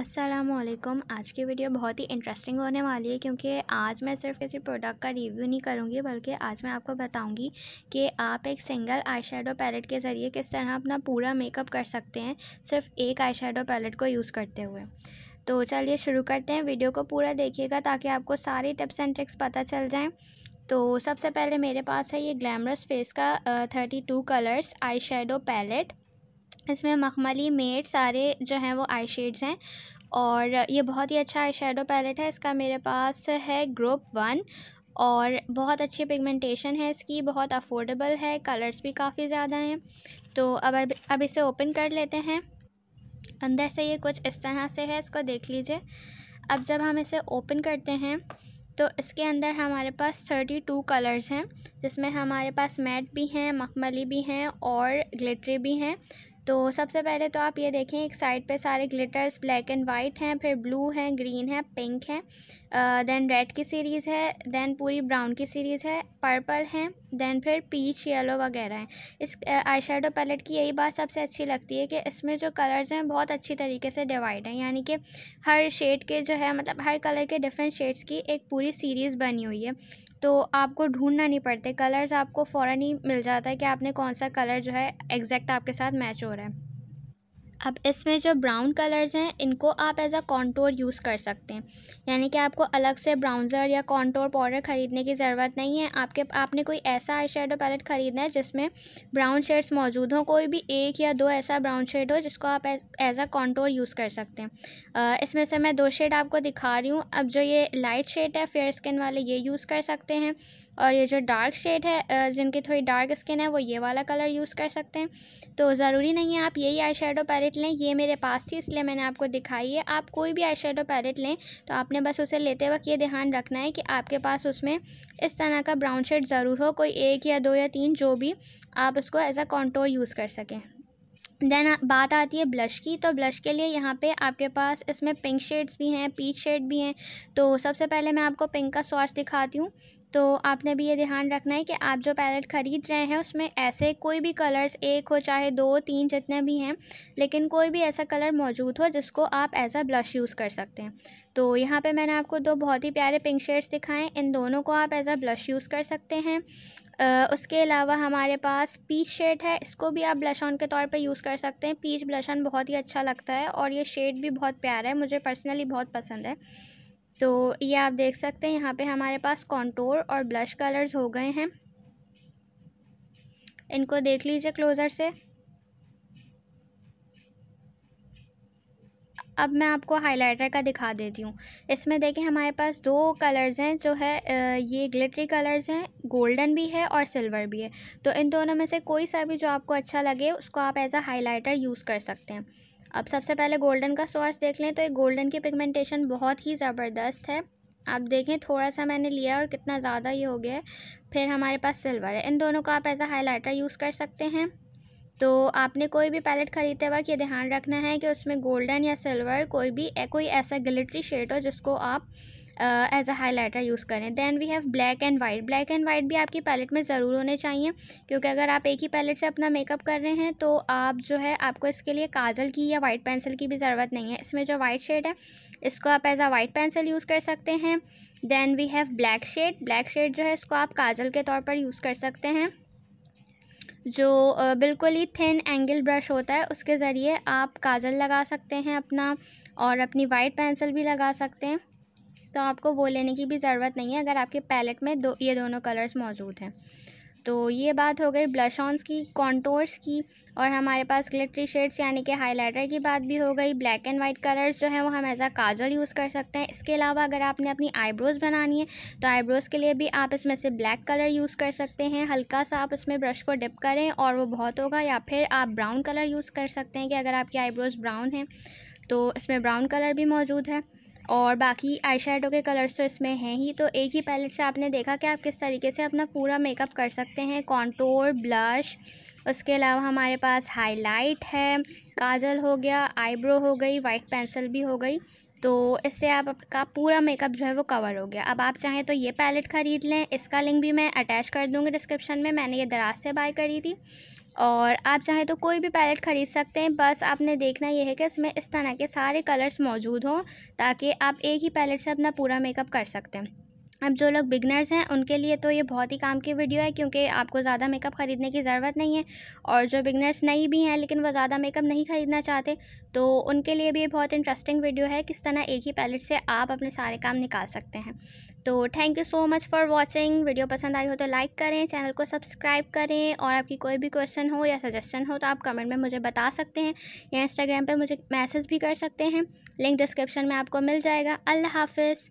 असलम आज की वीडियो बहुत ही इंटरेस्टिंग होने वाली है क्योंकि आज मैं सिर्फ किसी प्रोडक्ट का रिव्यू नहीं करूँगी बल्कि आज मैं आपको बताऊँगी कि आप एक सिंगल आई शेडो पैलेट के ज़रिए किस तरह अपना पूरा मेकअप कर सकते हैं सिर्फ एक आई शेडो पैलेट को यूज़ करते हुए तो चलिए शुरू करते हैं वीडियो को पूरा देखिएगा ताकि आपको सारी टिप्स एंड ट्रिक्स पता चल जाएँ तो सबसे पहले मेरे पास है ये ग्लैमरस फेस का thirty two colours eye shadow palette इसमें मखमली मेड सारे जो हैं वो आई शेड्स हैं और ये बहुत ही अच्छा आई शेडो पैलेट है इसका मेरे पास है ग्रुप वन और बहुत अच्छी पिगमेंटेशन है इसकी बहुत अफोर्डेबल है कलर्स भी काफ़ी ज़्यादा हैं तो अब अब, अब इसे ओपन कर लेते हैं अंदर से ये कुछ इस तरह से है इसको देख लीजिए अब जब हम इसे ओपन करते हैं तो इसके अंदर हमारे पास थर्टी टू कलर्स हैं जिसमें हमारे पास मैट भी हैं मखमली भी हैं और ग्लिटरी भी हैं तो सबसे पहले तो आप ये देखें एक साइड पे सारे ग्लिटर्स ब्लैक एंड वाइट हैं फिर ब्लू हैं ग्रीन है पिंक है देन रेड की सीरीज़ है देन पूरी ब्राउन की सीरीज़ है पर्पल हैं देन फिर पीच येलो वगैरह हैं इस आई शेडो पैलेट की यही बात सबसे अच्छी लगती है कि इसमें जो कलर्स हैं बहुत अच्छी तरीके से डिवाइड हैं यानी कि हर शेड के जो है मतलब हर कलर के डिफरेंट शेड्स की एक पूरी सीरीज़ बनी हुई है तो आपको ढूंढना नहीं पड़ते कलर्स आपको फ़ौर ही मिल जाता है कि आपने कौन सा कलर जो है एग्जैक्ट आपके साथ मैच हो रहा है अब इसमें जो ब्राउन कलर्स हैं इनको आप एज अ कॉन्टोर यूज़ कर सकते हैं यानी कि आपको अलग से ब्राउज़र या कॉन्टोर पाउडर ख़रीदने की ज़रूरत नहीं है आपके आपने कोई ऐसा आई शेडो पैलेट ख़रीदना है जिसमें ब्राउन शेड्स मौजूद हों कोई भी एक या दो ऐसा ब्राउन शेड हो जिसको आप एज अ कॉन्टोर यूज़ कर सकते हैं इसमें से मैं दो शेड आपको दिखा रही हूँ अब जो ये लाइट शेड है फेयर स्किन वाले ये यूज़ कर सकते हैं और ये जो डार्क शेड है जिनकी थोड़ी डार्क स्किन है वो ये वाला कलर यूज़ कर सकते हैं तो ज़रूरी नहीं है आप यही आई शेडो पैलेट पैलेट लें ये मेरे पास थी इसलिए मैंने आपको दिखाई है आप कोई भी आई पैलेट लें तो आपने बस उसे लेते वक्त ये ध्यान रखना है कि आपके पास उसमें इस तरह का ब्राउन शेड ज़रूर हो कोई एक या दो या तीन जो भी आप उसको एज अ कॉन्टोर यूज़ कर सकें देन बात आती है ब्लश की तो ब्लश के लिए यहाँ पे आपके पास इसमें पिंक शेड्स भी हैं पीच शेड भी हैं तो सबसे पहले मैं आपको पिंक का स्वाच दिखाती हूँ तो आपने भी ये ध्यान रखना है कि आप जो पैलेट ख़रीद रहे हैं उसमें ऐसे कोई भी कलर्स एक हो चाहे दो तीन जितने भी हैं लेकिन कोई भी ऐसा कलर मौजूद हो जिसको आप एज आ ब्लश यूज़ कर सकते हैं तो यहाँ पे मैंने आपको दो बहुत ही प्यारे पिंक शेड्स दिखाएं इन दोनों को आप एज आ ब्लश यूज़ कर सकते हैं आ, उसके अलावा हमारे पास पीच शेड है इसको भी आप ब्लश ऑन के तौर पे यूज़ कर सकते हैं पीच ब्लश ऑन बहुत ही अच्छा लगता है और ये शेड भी बहुत प्यारा है मुझे पर्सनली बहुत पसंद है तो ये आप देख सकते हैं यहाँ पे हमारे पास कॉन्टोर और ब्लश कलर्स हो गए हैं इनको देख लीजिए क्लोज़र से अब मैं आपको हाइलाइटर का दिखा देती हूँ इसमें देखें हमारे पास दो कलर्स हैं जो है ये ग्लिटरी कलर्स हैं गोल्डन भी है और सिल्वर भी है तो इन दोनों में से कोई सा भी जो आपको अच्छा लगे उसको आप एज अ हाइलाइटर यूज़ कर सकते हैं अब सबसे पहले गोल्डन का स्वाच देख लें तो एक गोल्डन की पिगमेंटेशन बहुत ही ज़बरदस्त है आप देखें थोड़ा सा मैंने लिया और कितना ज़्यादा ये हो गया है फिर हमारे पास सिल्वर है इन दोनों को आप एज अ हाईलाइटर यूज़ कर सकते हैं तो आपने कोई भी पैलेट ख़रीदते वक्त ये ध्यान रखना है कि उसमें गोल्डन या सिल्वर कोई भी कोई ऐसा ग्लिटरी शेड हो जिसको आप एज अ हाईलाइटर यूज़ करें then we have black and white black and white भी आपकी पैलेट में ज़रूर होने चाहिए क्योंकि अगर आप एक ही पैलेट से अपना मेकअप कर रहे हैं तो आप जो है आपको इसके लिए काजल की या वाइट पेंसिल की भी ज़रूरत नहीं है इसमें जो वाइट शेड है इसको आप as a white pencil use कर सकते हैं then we have black shade black shade जो है इसको आप काजल के तौर पर यूज़ कर सकते हैं जो बिल्कुल ही थिन एंगल ब्रश होता है उसके ज़रिए आप काजल लगा सकते हैं अपना और अपनी वाइट पेंसिल भी लगा सकते हैं तो आपको वो लेने की भी ज़रूरत नहीं है अगर आपके पैलेट में दो ये दोनों कलर्स मौजूद हैं तो ये बात हो गई ब्लश ऑन्स की कॉन्टोर्स की और हमारे पास ग्लिटरी शेड्स यानी कि हाइलाइटर की बात भी हो गई ब्लैक एंड वाइट कलर्स जो है वो हम एज़ आ काजल यूज़ कर सकते हैं इसके अलावा अगर आपने अपनी आईब्रोज़ बनानी है तो आईब्रोज़ के लिए भी आप इसमें से ब्लैक कलर यूज़ कर सकते हैं हल्का सा आप उसमें ब्रश को डिप करें और वो बहुत होगा या फिर आप ब्राउन कलर यूज़ कर सकते हैं कि अगर आपकी आईब्रोज़ ब्राउन हैं तो इसमें ब्राउन कलर भी मौजूद है और बाकी आई के कलर्स तो इसमें हैं ही तो एक ही पैलेट से आपने देखा कि आप किस तरीके से अपना पूरा मेकअप कर सकते हैं कॉन्टोर ब्लश उसके अलावा हमारे पास हाईलाइट है काजल हो गया आईब्रो हो गई वाइट पेंसिल भी हो गई तो इससे आप आपका पूरा मेकअप जो है वो कवर हो गया अब आप चाहें तो ये पैलेट ख़रीद लें इसका लिंक भी मैं अटैच कर दूँगी डिस्क्रिप्शन में मैंने ये दराज से बाय करी थी और आप चाहें तो कोई भी पैलेट ख़रीद सकते हैं बस आपने देखना यह है कि इसमें इस तरह के सारे कलर्स मौजूद हों ताकि आप एक ही पैलेट से अपना पूरा मेकअप कर सकते हैं अब जो लोग बिगनर्स हैं उनके लिए तो ये बहुत ही काम की वीडियो है क्योंकि आपको ज़्यादा मेकअप ख़रीदने की ज़रूरत नहीं है और जो बिगनर्स नहीं भी हैं लेकिन वो ज़्यादा मेकअप नहीं ख़रीदना चाहते तो उनके लिए भी ये बहुत इंटरेस्टिंग वीडियो है किस तरह एक ही पैलेट से आप अपने सारे काम निकाल सकते हैं तो thank you so much for watching video पसंद आई हो तो लाइक करें चैनल को सब्सक्राइब करें और आपकी कोई भी क्वेश्चन हो या सजेशन हो तो आप कमेंट में मुझे बता सकते हैं या इंस्टाग्राम पर मुझे मैसेज भी कर सकते हैं लिंक डिस्क्रिप्शन में आपको मिल जाएगा अल्लाह हाफिज़